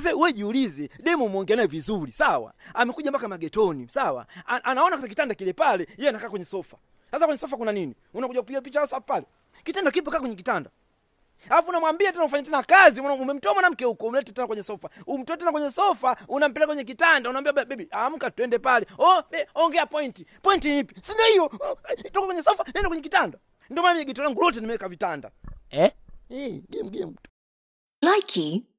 Sasa wewe jiulize, demu muongeane vizuri, sawa? Amekuja mpaka magetoni, sawa? An anaona sasa kitanda kile pale, yeye anakaa kwenye sofa. Sasa kwenye sofa kuna nini? Unakuja kupiga picha sasa pale. Kitanda kipo, kaa kwenye kitanda. Alafu unamwambia tena ufanye tena kazi, umemtoa mwanamke huko, umlete tena kwenye sofa. Umtoe tena kwenye sofa, unampeleka kwenye kitanda, unamwambia baby, amka twende pale. Oh, be, ongea point. Point ipi? Si ndio hiyo? Oh, toka kwenye sofa, nenda kwenye kitanda. Ndio maana mimi gitoro langu lote nimeweka vitanda. Eh? Eh, hey, game game. Likey